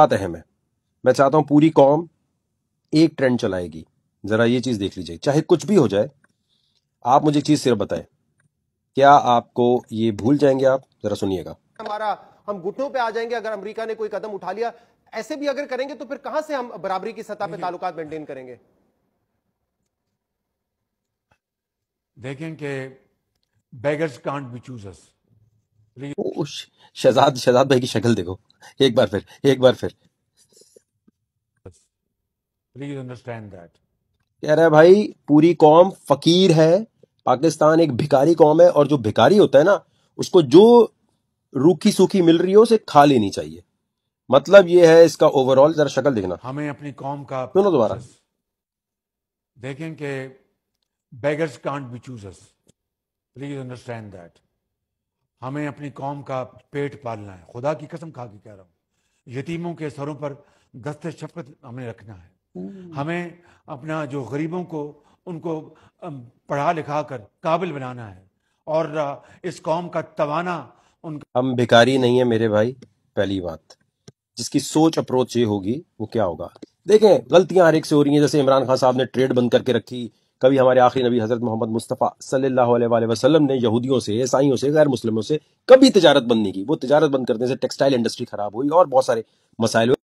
बात अहम है मैं चाहता हूं पूरी कौम एक ट्रेंड चलाएगी ज़रा ये चीज़ देख लीजिए चाहे कुछ भी हो जाए आप मुझे चीज़ सिर्फ बताएं क्या आपको ये भूल जाएंगे आप ज़रा सुनिएगा हमारा हम घुटनों पे आ जाएंगे अगर अमेरिका ने कोई कदम उठा लिया ऐसे भी अगर करेंगे तो फिर कहां से हम बराबरी की सतह पे ताल्लुक मेंटेन करेंगे देखें कि beggars can't be choosers Shahzad Shahzad भाई की शक्ल देखो एक बार फिर एक बार फिर प्लीज अंडरस्टैंड दैट कह रहा है भाई पूरी कौम फकीर है पाकिस्तान एक भिकारी कौम है और जो भिकारी होता है ना उसको जो रूखी सूखी मिल रही हो उसे खा लेनी चाहिए मतलब ये है इसका ओवरऑल जरा शक्ल देखना हमें अपनी कौम का सुनो दोबारा देखें कि beggars can't be choosers please understand that हमें अपनी कौम का पेट पालना है खुदा की कसम खा के कह रहा हूँ यतीमों के सरों पर दस्त शफकत हमें रखना है हम्म। हमें अपना जो गरीबों को उनको पढ़ा लिखा कर काबिल बनाना है और इस कौम का तवाना उनका हम बेकारी नहीं है मेरे भाई पहली बात जिसकी सोच अप्रोच ये होगी वो क्या होगा देखें गलतियां हर एक से हो रही हैं जैसे इमरान खान साहब ने ट्रेड बंद करके रखी कभी हमारे आखिरी नबी हजरत मोहम्मद मुस्तफ़ा सल्लल्लाहु अलैहि ने यहूदियों से ईसाइयों से गैर मुस्लिमों से कभी तजारत बंद नहीं की वो तजारत बंद करने से टेक्सटाइल इंडस्ट्री खराब हुई और बहुत सारे मसाइल